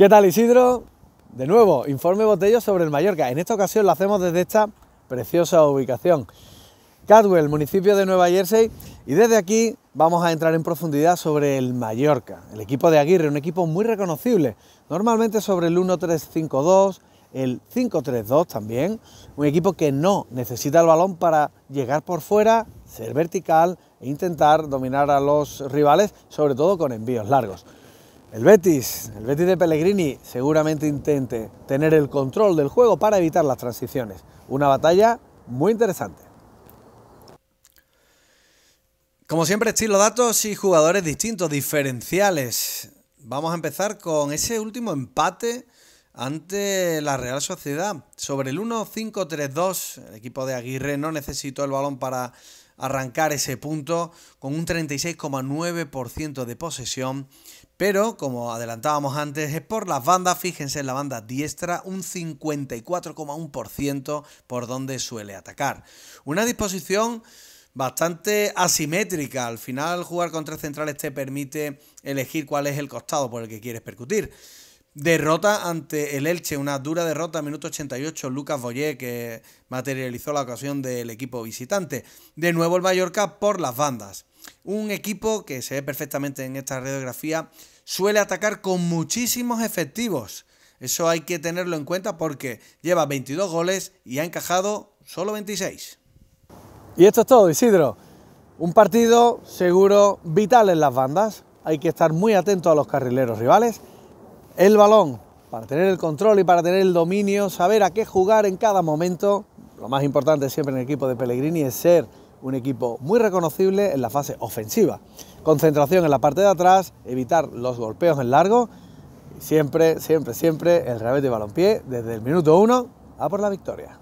¿Qué tal Isidro? De nuevo, informe botello sobre el Mallorca. En esta ocasión lo hacemos desde esta preciosa ubicación. Cadwell, municipio de Nueva Jersey, y desde aquí vamos a entrar en profundidad sobre el Mallorca, el equipo de Aguirre, un equipo muy reconocible, normalmente sobre el 1-3-5-2, el 5-3-2 también, un equipo que no necesita el balón para llegar por fuera, ser vertical e intentar dominar a los rivales, sobre todo con envíos largos. El Betis, el Betis de Pellegrini seguramente intente tener el control del juego para evitar las transiciones. Una batalla muy interesante. Como siempre, estilo datos y jugadores distintos, diferenciales. Vamos a empezar con ese último empate ante la Real Sociedad. Sobre el 1-5-3-2, el equipo de Aguirre no necesitó el balón para arrancar ese punto con un 36,9% de posesión. Pero, como adelantábamos antes, es por las bandas, fíjense en la banda diestra, un 54,1% por donde suele atacar. Una disposición bastante asimétrica. Al final, jugar con tres centrales te permite elegir cuál es el costado por el que quieres percutir. Derrota ante el Elche, una dura derrota, minuto 88, Lucas Boyé que materializó la ocasión del equipo visitante. De nuevo el Mallorca por las bandas. Un equipo que se ve perfectamente en esta radiografía suele atacar con muchísimos efectivos. Eso hay que tenerlo en cuenta porque lleva 22 goles y ha encajado solo 26. Y esto es todo, Isidro. Un partido seguro vital en las bandas. Hay que estar muy atento a los carrileros rivales el balón, para tener el control y para tener el dominio, saber a qué jugar en cada momento. Lo más importante siempre en el equipo de Pellegrini es ser un equipo muy reconocible en la fase ofensiva. Concentración en la parte de atrás, evitar los golpeos en largo. Siempre, siempre, siempre el revés de balompié desde el minuto uno a por la victoria.